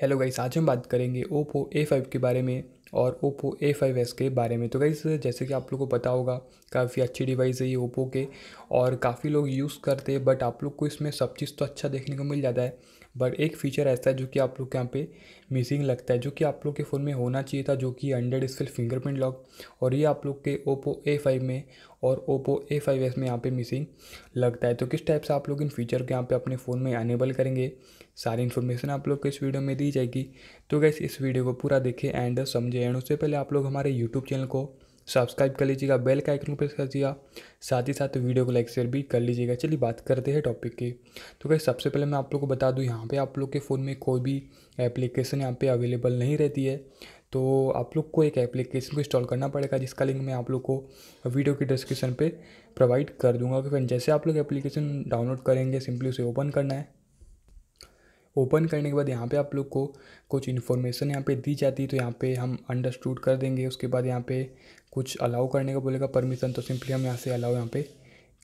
hello guys आज हम बात करेंगे ओप्पो ए फाइव के बारे में और ओप्पो ए फाइव एस के बारे में तो गाइस जैसे कि आप लोग को पता होगा काफ़ी अच्छी डिवाइस है ये ओप्पो के और काफ़ी लोग यूज़ करते हैं बट आप लोग को इसमें सब चीज़ तो अच्छा देखने को मिल जाता है बट एक फ़ीचर ऐसा है जो कि आप लोग के यहाँ पे मिसिंग लगता है जो कि आप लोग के फ़ोन में होना चाहिए था जो कि अंडर डिस्प्ले फिंगरप्रिंट लॉक और ये आप लोग के ओप्पो ए फाइव में और ओप्पो ए फाइव एस में यहाँ पे मिसिंग लगता है तो किस टाइप से आप लोग इन फीचर के यहाँ पे अपने फ़ोन में अनेबल करेंगे सारी इन्फॉर्मेशन आप लोग को इस वीडियो में दी जाएगी तो गैस इस वीडियो को पूरा देखें एंड समझें एंड उससे पहले आप लोग हमारे यूट्यूब चैनल को सब्सक्राइब कर लीजिएगा बेल का आइकन प्रेस कर दीजिएगा साथ ही साथ वीडियो को लाइक शेयर भी कर लीजिएगा चलिए बात करते हैं टॉपिक की तो भाई सबसे पहले मैं आप लोग को बता दूँ यहाँ पर आप लोग के फ़ोन में कोई भी एप्लीकेशन यहाँ पर अवेलेबल नहीं रहती है तो आप लोग को एक एप्लीकेशन को इंस्टॉल करना पड़ेगा जिसका लिंक मैं आप लोग को वीडियो के डिस्क्रिप्शन पे प्रोवाइड कर दूंगा कि तो फ्रेंड जैसे आप लोग एप्लीकेशन डाउनलोड करेंगे सिंपली उसे ओपन करना है ओपन करने के बाद यहाँ पे आप लोग को कुछ इन्फॉर्मेशन यहाँ पे दी जाती है तो यहाँ पे हम अंडरस्टूड कर देंगे उसके बाद यहाँ पे कुछ अलाउ करने का बोलेगा परमिशन तो सिंपली हम यहाँ से अलाउ यहाँ पे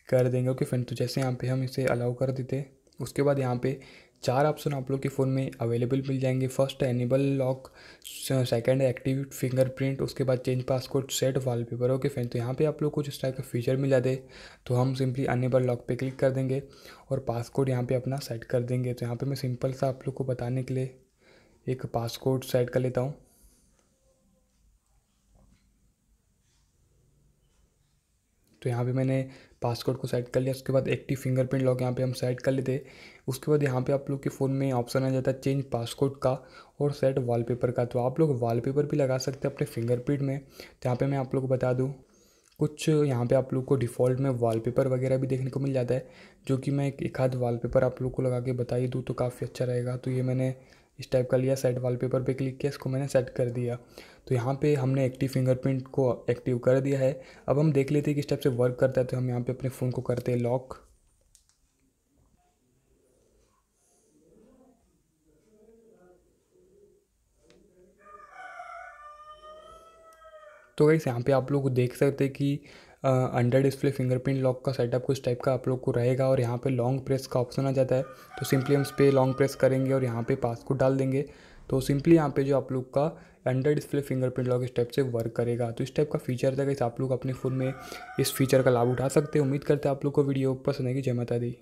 कर देंगे ओके फ्रेंड तो जैसे यहाँ पे हम इसे अलाउ कर देते उसके बाद यहाँ पे चार ऑप्शन आप लोग के फ़ोन में अवेलेबल मिल जाएंगे फर्स्ट है लॉक सेकंड है एक्टिव फिंगरप्रिंट उसके बाद change passcode set wallpaper okay friend तो यहाँ पे आप लोग कुछ इस टाइप का फीचर मिल जाते तो हम सिंपली अनेबल लॉक पे क्लिक कर देंगे और पासकोड यहाँ पे अपना सेट कर देंगे तो यहाँ पे मैं सिंपल सा आप लोग को बताने के लिए एक पासकोड सेट कर लेता हूँ तो यहाँ पे मैंने पासवर्ड को सेट कर लिया उसके बाद एक्टिव फिंगरप्रिंट लॉक यहाँ पे हम सेट कर लेते उसके बाद यहाँ पे आप लोग के फ़ोन में ऑप्शन आ जाता है चेंज पासवर्ड का और सेट वॉलपेपर का तो आप लोग वॉलपेपर भी लगा सकते हैं अपने फिंगरप्रिंट में तो यहाँ पर मैं आप लोग को बता दूँ कुछ यहाँ पे आप लोग को डिफ़ॉल्ट में वॉलपेपर वगैरह भी देखने को मिल जाता है जो कि मैं एक आध वॉलपेपर आप लोग को लगा के बता ही दूँ तो काफ़ी अच्छा रहेगा तो ये मैंने इस टाइप का लिया सेट वॉलपेपर पे क्लिक किया इसको मैंने सेट कर दिया तो यहाँ पे हमने एक्टिव फिंगरप्रिंट को एक्टिव कर दिया है अब हम देख लेते हैं कि इस टाइप से वर्क करता है तो हम यहाँ पे अपने फ़ोन को करते हैं लॉक तो वैसे यहाँ पे आप लोग देख सकते हैं कि अंडर डिस्प्ले फिंगरप्रिंट लॉक का सेटअप कुछ टाइप का आप लोग को रहेगा और यहाँ पे लॉन्ग प्रेस का ऑप्शन आ जाता है तो सिंपली हम इस पर लॉन्ग प्रेस करेंगे और यहाँ पे पास को डाल देंगे तो सिंपली यहाँ पे जो आप लोग का अंडर डिस्प्ले फिंगरप्रिंट लॉक इस टाइप से वर्क करेगा तो इस टाइप का फीचर था कि आप लोग अपने फ़ोन में इस फीचर का लाभ उठा सकते हैं उम्मीद करते हैं आप लोग को वीडियो पसंद आएगी जय माता दी